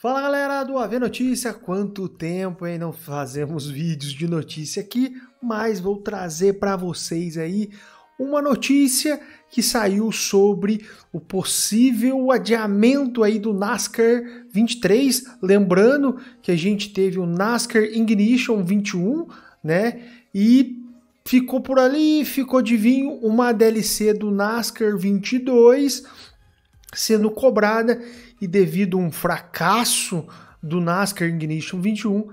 Fala galera do AV Notícia, quanto tempo hein? Não fazemos vídeos de notícia aqui, mas vou trazer para vocês aí uma notícia que saiu sobre o possível adiamento aí do NASCAR 23, lembrando que a gente teve o NASCAR Ignition 21, né? E ficou por ali, ficou de vinho uma DLC do NASCAR 22 sendo cobrada e devido a um fracasso do NASCAR Ignition 21,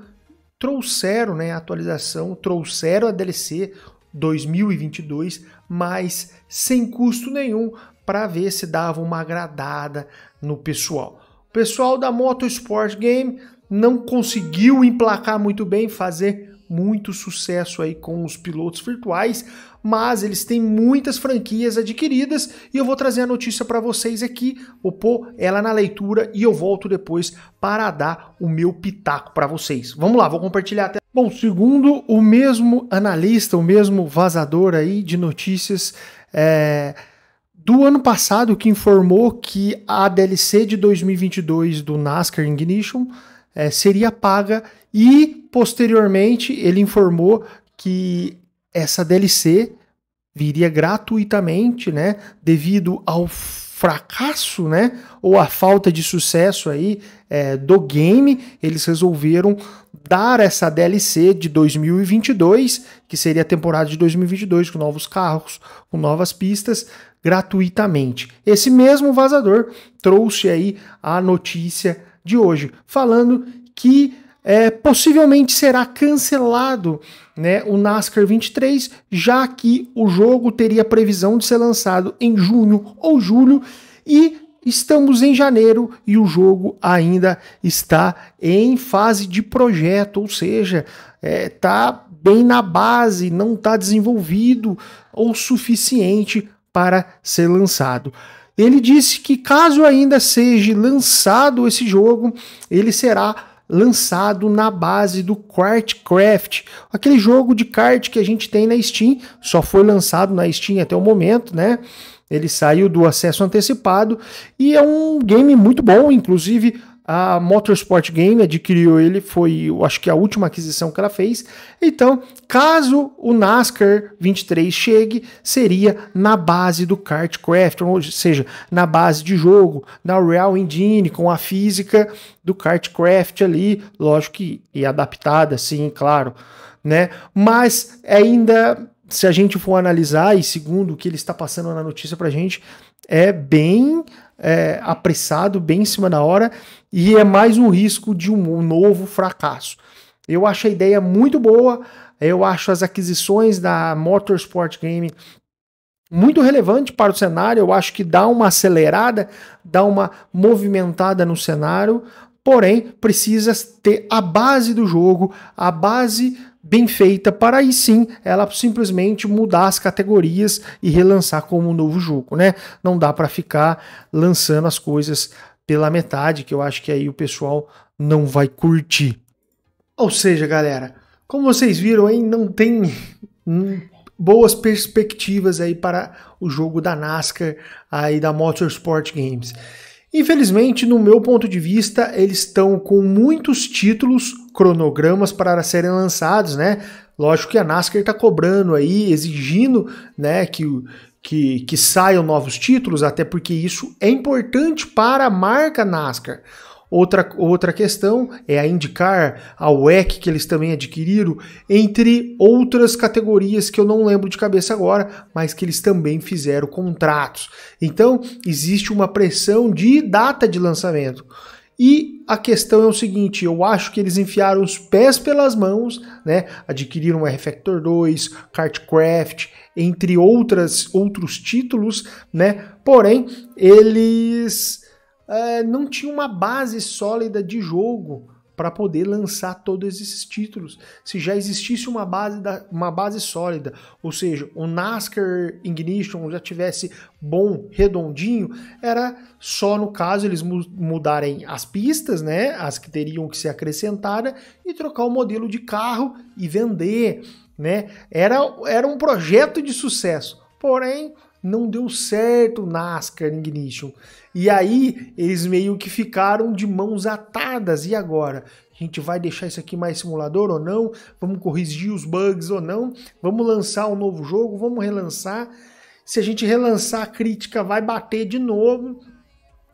trouxeram né, a atualização, trouxeram a DLC 2022, mas sem custo nenhum para ver se dava uma agradada no pessoal. O pessoal da Motorsport Game não conseguiu emplacar muito bem, fazer muito sucesso aí com os pilotos virtuais, mas eles têm muitas franquias adquiridas e eu vou trazer a notícia para vocês aqui, vou pôr ela na leitura e eu volto depois para dar o meu pitaco para vocês. Vamos lá, vou compartilhar até. Bom, segundo o mesmo analista, o mesmo vazador aí de notícias, é do ano passado que informou que a DLC de 2022 do NASCAR Ignition é, seria paga e Posteriormente, ele informou que essa DLC viria gratuitamente, né, devido ao fracasso, né, ou a falta de sucesso aí é, do game, eles resolveram dar essa DLC de 2022, que seria a temporada de 2022 com novos carros, com novas pistas, gratuitamente. Esse mesmo vazador trouxe aí a notícia de hoje, falando que é, possivelmente será cancelado né, o NASCAR 23, já que o jogo teria previsão de ser lançado em junho ou julho e estamos em janeiro e o jogo ainda está em fase de projeto, ou seja, está é, tá bem na base, não está desenvolvido o suficiente para ser lançado. Ele disse que caso ainda seja lançado esse jogo, ele será lançado na base do Craft, aquele jogo de kart que a gente tem na Steam, só foi lançado na Steam até o momento, né? Ele saiu do acesso antecipado e é um game muito bom, inclusive a Motorsport Game adquiriu ele, foi, eu acho que a última aquisição que ela fez. Então, caso o NASCAR 23 chegue, seria na base do Kartcraft, ou seja, na base de jogo, na Real Engine, com a física do Kartcraft ali, lógico que e adaptada, sim, claro, né? Mas ainda se a gente for analisar, e segundo o que ele está passando na notícia a gente, é bem é, apressado, bem em cima da hora, e é mais um risco de um novo fracasso. Eu acho a ideia muito boa, eu acho as aquisições da Motorsport Game muito relevante para o cenário, eu acho que dá uma acelerada, dá uma movimentada no cenário, porém precisa ter a base do jogo, a base bem feita para aí sim ela simplesmente mudar as categorias e relançar como um novo jogo, né? Não dá para ficar lançando as coisas pela metade, que eu acho que aí o pessoal não vai curtir. Ou seja, galera, como vocês viram, aí não tem boas perspectivas aí para o jogo da NASCAR aí da Motorsport Games. Infelizmente, no meu ponto de vista, eles estão com muitos títulos cronogramas para serem lançados, né? Lógico que a NASCAR está cobrando aí, exigindo, né, que, que, que saiam novos títulos, até porque isso é importante para a marca NASCAR. Outra, outra questão é a indicar a WEC que eles também adquiriram, entre outras categorias que eu não lembro de cabeça agora, mas que eles também fizeram contratos. Então, existe uma pressão de data de lançamento. E a questão é o seguinte, eu acho que eles enfiaram os pés pelas mãos, né? Adquiriram o R-Factor 2, Kartcraft, entre outras, outros títulos, né? Porém, eles é, não tinham uma base sólida de jogo para poder lançar todos esses títulos. Se já existisse uma base, da, uma base sólida, ou seja, o NASCAR Ignition já tivesse bom, redondinho, era só no caso eles mudarem as pistas, né, as que teriam que ser acrescentadas e trocar o modelo de carro e vender, né? Era era um projeto de sucesso. Porém, não deu certo o NASCAR Ignition. E aí eles meio que ficaram de mãos atadas. E agora? A gente vai deixar isso aqui mais simulador ou não? Vamos corrigir os bugs ou não? Vamos lançar um novo jogo? Vamos relançar? Se a gente relançar, a crítica vai bater de novo.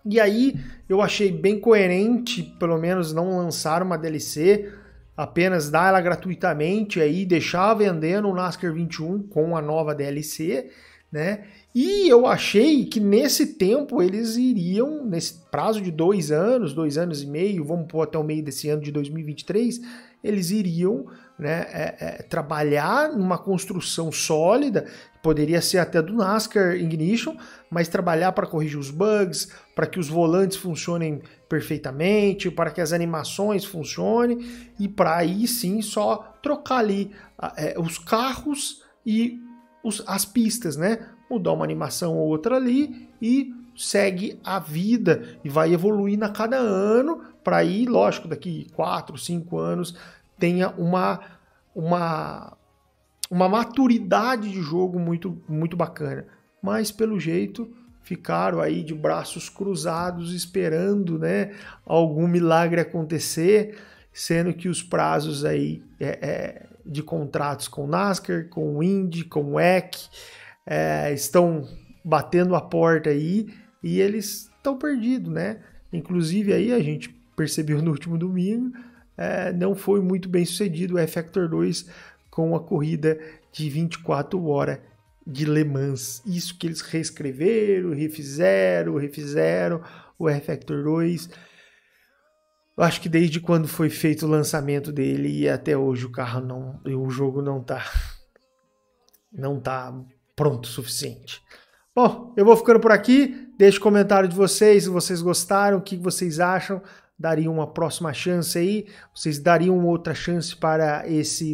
E aí eu achei bem coerente, pelo menos não lançar uma DLC, apenas dar ela gratuitamente aí, deixar vendendo o NASCAR 21 com a nova DLC né? E eu achei que nesse tempo eles iriam, nesse prazo de dois anos, dois anos e meio, vamos pôr até o meio desse ano de 2023, eles iriam né, é, é, trabalhar numa construção sólida, poderia ser até do NASCAR Ignition, mas trabalhar para corrigir os bugs, para que os volantes funcionem perfeitamente, para que as animações funcionem e para aí sim só trocar ali é, os carros e os, as pistas, né? Mudar uma animação ou outra ali e segue a vida e vai evoluindo a cada ano para ir, lógico, daqui 4, 5 anos tenha uma uma uma maturidade de jogo muito muito bacana. Mas pelo jeito ficaram aí de braços cruzados esperando, né, algum milagre acontecer, sendo que os prazos aí é, é de contratos com o NASCAR, com o Indy, com o EC, é, estão batendo a porta aí e eles estão perdidos, né? Inclusive aí a gente percebeu no último domingo, é, não foi muito bem sucedido o F-Factor 2 com a corrida de 24 horas de Le Mans. Isso que eles reescreveram, refizeram, refizeram o F-Factor 2 eu acho que desde quando foi feito o lançamento dele e até hoje o carro não, o jogo não tá não tá pronto o suficiente. Bom, eu vou ficando por aqui. Deixe o comentário de vocês, se vocês gostaram, o que vocês acham. Dariam uma próxima chance aí? Vocês dariam outra chance para esse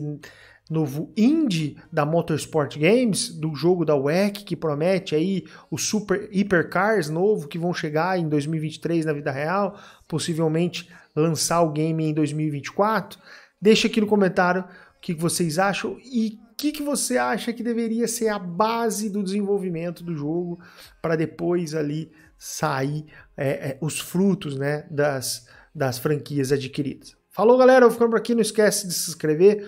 novo indie da Motorsport Games, do jogo da WEC, que promete aí os super cars novo que vão chegar em 2023 na vida real, possivelmente lançar o game em 2024. Deixa aqui no comentário o que vocês acham e o que, que você acha que deveria ser a base do desenvolvimento do jogo para depois ali sair é, é, os frutos né, das, das franquias adquiridas. Falou, galera. Eu vou ficando por aqui. Não esquece de se inscrever,